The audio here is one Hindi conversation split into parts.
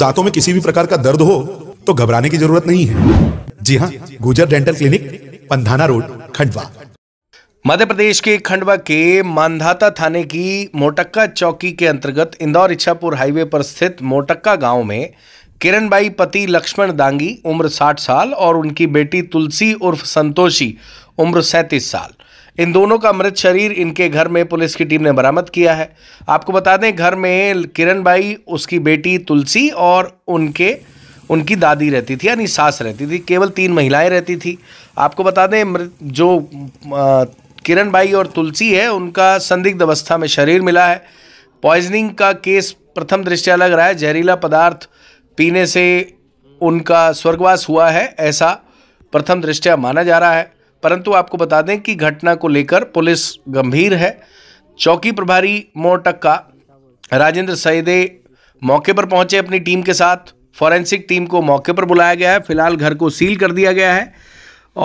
दांतों में किसी भी प्रकार का दर्द हो तो घबराने की जरूरत नहीं है जी हाँ Gujar dental clinic Pandhana road Khandwa Madhya Pradesh के खंडवा के मानधाता थाने की मोटक्का चौकी के अंतर्गत इंदौर इच्छापुर हाईवे पर स्थित मोटक्का गांव में किरण बाई पति लक्ष्मण दांगी उम्र 60 साल और उनकी बेटी तुलसी उर्फ संतोषी उम्र 37 साल इन दोनों का मृत शरीर इनके घर में पुलिस की टीम ने बरामद किया है आपको बता दें घर में किरण बाई उसकी बेटी तुलसी और उनके उनकी दादी रहती थी यानी सास रहती थी केवल तीन महिलाएं रहती थी आपको बता दें मृत जो किरण बाई और तुलसी है उनका संदिग्ध अवस्था में शरीर मिला है पॉइजनिंग का केस प्रथम दृष्टया लग रहा है जहरीला पदार्थ पीने से उनका स्वर्गवास हुआ है ऐसा प्रथम दृष्टया माना जा रहा है परंतु आपको बता दें कि घटना को लेकर पुलिस गंभीर है चौकी प्रभारी मोटक्का राजेंद्र सैदे मौके पर पहुंचे अपनी टीम के साथ फॉरेंसिक टीम को मौके पर बुलाया गया है फिलहाल घर को सील कर दिया गया है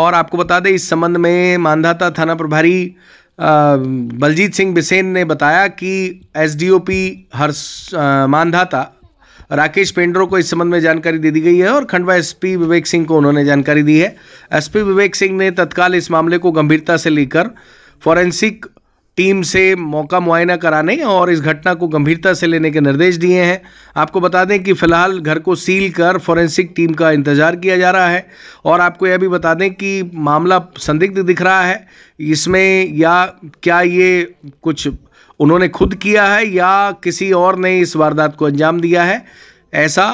और आपको बता दें इस संबंध में मानधाता थाना प्रभारी बलजीत सिंह बिसेन ने बताया कि एसडीओपी हर्ष मानधाता राकेश पेंड्रो को इस संबंध में जानकारी दे दी गई है और खंडवा एसपी विवेक सिंह को उन्होंने जानकारी दी है एसपी विवेक सिंह ने तत्काल इस मामले को गंभीरता से लेकर फॉरेंसिक टीम से मौका मुआयना कराने और इस घटना को गंभीरता से लेने के निर्देश दिए हैं आपको बता दें कि फिलहाल घर को सील कर फॉरेंसिक टीम का इंतजार किया जा रहा है और आपको यह भी बता दें कि मामला संदिग्ध दिख रहा है इसमें या क्या ये कुछ उन्होंने खुद किया है या किसी और ने इस वारदात को अंजाम दिया है ऐसा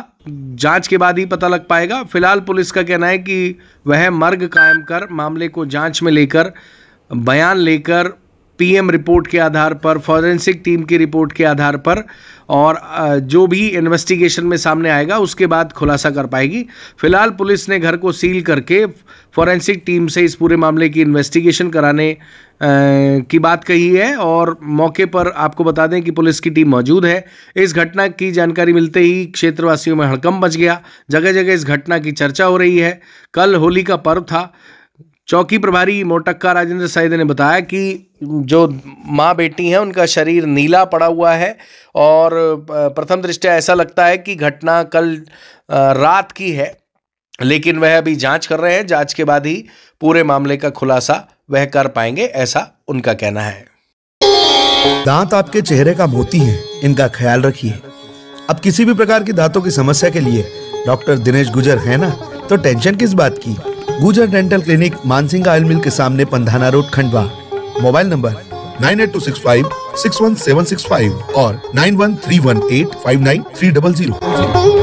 जांच के बाद ही पता लग पाएगा फिलहाल पुलिस का कहना है कि वह मर्ग कायम कर मामले को जांच में लेकर बयान लेकर पीएम रिपोर्ट के आधार पर फॉरेंसिक टीम की रिपोर्ट के आधार पर और जो भी इन्वेस्टिगेशन में सामने आएगा उसके बाद खुलासा कर पाएगी फिलहाल पुलिस ने घर को सील करके फॉरेंसिक टीम से इस पूरे मामले की इन्वेस्टिगेशन कराने की बात कही है और मौके पर आपको बता दें कि पुलिस की टीम मौजूद है इस घटना की जानकारी मिलते ही क्षेत्रवासियों में हड़कम बच गया जगह जगह इस घटना की चर्चा हो रही है कल होली का पर्व था चौकी प्रभारी मोटक्का राजेंद्र सैद ने बताया कि जो माँ बेटी हैं उनका शरीर नीला पड़ा हुआ है और प्रथम दृष्टया ऐसा लगता है कि घटना कल रात की है लेकिन वह अभी जांच कर रहे हैं जांच के बाद ही पूरे मामले का खुलासा वह कर पाएंगे ऐसा उनका कहना है दांत आपके चेहरे का मोती है इनका ख्याल रखिए अब किसी भी प्रकार की दांतों की समस्या के लिए डॉक्टर दिनेश गुजर है ना तो टेंशन किस बात की Gujar dental clinic Mansingh oil mill के सामने Pandhana road Khandwa mobile number nine eight two six five six one seven six five और nine one three one eight five nine three double zero